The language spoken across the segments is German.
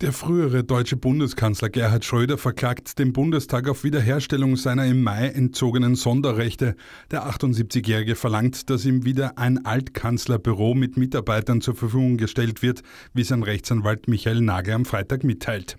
Der frühere deutsche Bundeskanzler Gerhard Schröder verklagt den Bundestag auf Wiederherstellung seiner im Mai entzogenen Sonderrechte. Der 78-Jährige verlangt, dass ihm wieder ein Altkanzlerbüro mit Mitarbeitern zur Verfügung gestellt wird, wie sein Rechtsanwalt Michael Nagel am Freitag mitteilt.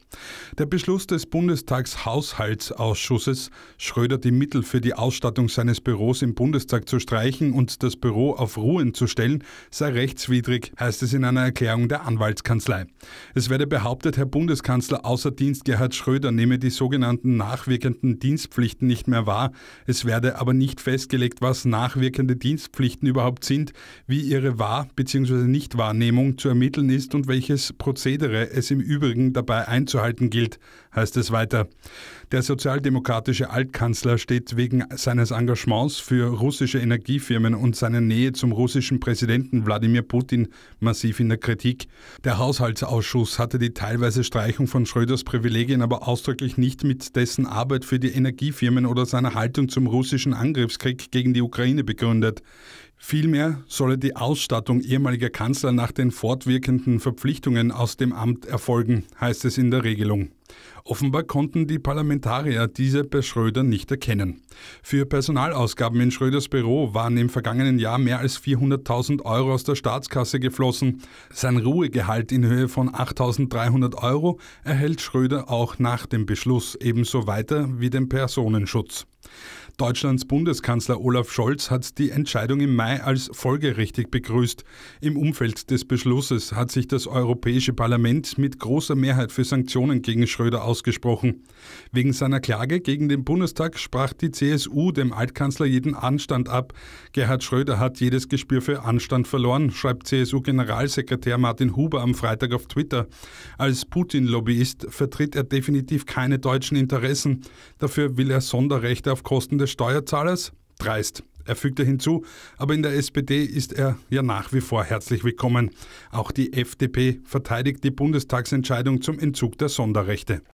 Der Beschluss des Bundestagshaushaltsausschusses, Schröder die Mittel für die Ausstattung seines Büros im Bundestag zu streichen und das Büro auf Ruhen zu stellen, sei rechtswidrig, heißt es in einer Erklärung der Anwaltskanzlei. Es werde behauptet, behauptet Herr Bundeskanzler außer Dienst Gerhard Schröder nehme die sogenannten nachwirkenden Dienstpflichten nicht mehr wahr. Es werde aber nicht festgelegt, was nachwirkende Dienstpflichten überhaupt sind, wie ihre Wahr- bzw. Nichtwahrnehmung zu ermitteln ist und welches Prozedere es im Übrigen dabei einzuhalten gilt heißt es weiter. Der sozialdemokratische Altkanzler steht wegen seines Engagements für russische Energiefirmen und seiner Nähe zum russischen Präsidenten Wladimir Putin massiv in der Kritik. Der Haushaltsausschuss hatte die teilweise Streichung von Schröders Privilegien aber ausdrücklich nicht mit dessen Arbeit für die Energiefirmen oder seiner Haltung zum russischen Angriffskrieg gegen die Ukraine begründet. Vielmehr solle die Ausstattung ehemaliger Kanzler nach den fortwirkenden Verpflichtungen aus dem Amt erfolgen, heißt es in der Regelung. Offenbar konnten die Parlamentarier diese bei Schröder nicht erkennen. Für Personalausgaben in Schröders Büro waren im vergangenen Jahr mehr als 400.000 Euro aus der Staatskasse geflossen. Sein Ruhegehalt in Höhe von 8.300 Euro erhält Schröder auch nach dem Beschluss ebenso weiter wie den Personenschutz. Deutschlands Bundeskanzler Olaf Scholz hat die Entscheidung im Mai als folgerichtig begrüßt. Im Umfeld des Beschlusses hat sich das Europäische Parlament mit großer Mehrheit für Sanktionen gegen Schröder ausgesprochen. Wegen seiner Klage gegen den Bundestag sprach die CSU dem Altkanzler jeden Anstand ab. Gerhard Schröder hat jedes Gespür für Anstand verloren, schreibt CSU-Generalsekretär Martin Huber am Freitag auf Twitter. Als Putin-Lobbyist vertritt er definitiv keine deutschen Interessen. Dafür will er Sonderrechte auf Kosten des des Steuerzahlers? Dreist. Er fügte hinzu, aber in der SPD ist er ja nach wie vor herzlich willkommen. Auch die FDP verteidigt die Bundestagsentscheidung zum Entzug der Sonderrechte.